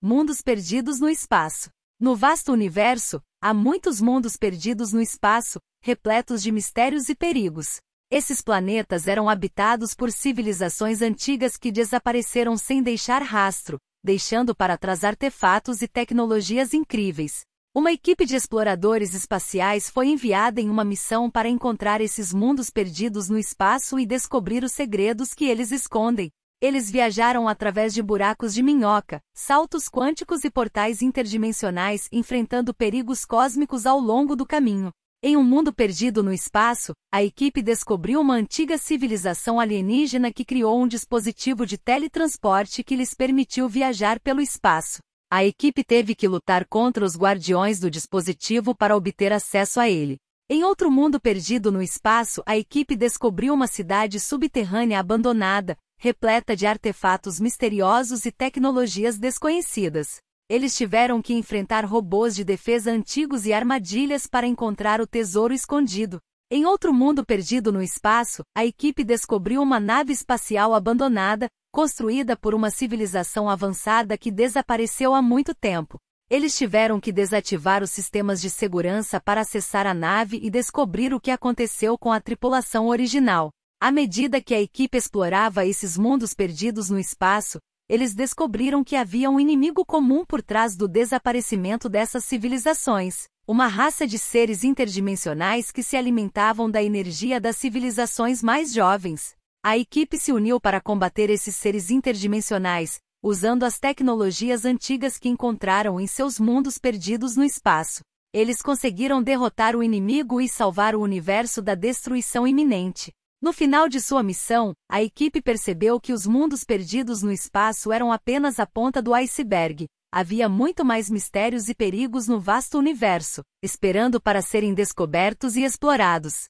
Mundos perdidos no espaço. No vasto universo, há muitos mundos perdidos no espaço, repletos de mistérios e perigos. Esses planetas eram habitados por civilizações antigas que desapareceram sem deixar rastro, deixando para trás artefatos e tecnologias incríveis. Uma equipe de exploradores espaciais foi enviada em uma missão para encontrar esses mundos perdidos no espaço e descobrir os segredos que eles escondem. Eles viajaram através de buracos de minhoca, saltos quânticos e portais interdimensionais, enfrentando perigos cósmicos ao longo do caminho. Em um mundo perdido no espaço, a equipe descobriu uma antiga civilização alienígena que criou um dispositivo de teletransporte que lhes permitiu viajar pelo espaço. A equipe teve que lutar contra os guardiões do dispositivo para obter acesso a ele. Em outro mundo perdido no espaço, a equipe descobriu uma cidade subterrânea abandonada, repleta de artefatos misteriosos e tecnologias desconhecidas. Eles tiveram que enfrentar robôs de defesa antigos e armadilhas para encontrar o tesouro escondido. Em outro mundo perdido no espaço, a equipe descobriu uma nave espacial abandonada, construída por uma civilização avançada que desapareceu há muito tempo. Eles tiveram que desativar os sistemas de segurança para acessar a nave e descobrir o que aconteceu com a tripulação original. À medida que a equipe explorava esses mundos perdidos no espaço, eles descobriram que havia um inimigo comum por trás do desaparecimento dessas civilizações, uma raça de seres interdimensionais que se alimentavam da energia das civilizações mais jovens. A equipe se uniu para combater esses seres interdimensionais, usando as tecnologias antigas que encontraram em seus mundos perdidos no espaço. Eles conseguiram derrotar o inimigo e salvar o universo da destruição iminente. No final de sua missão, a equipe percebeu que os mundos perdidos no espaço eram apenas a ponta do iceberg. Havia muito mais mistérios e perigos no vasto universo, esperando para serem descobertos e explorados.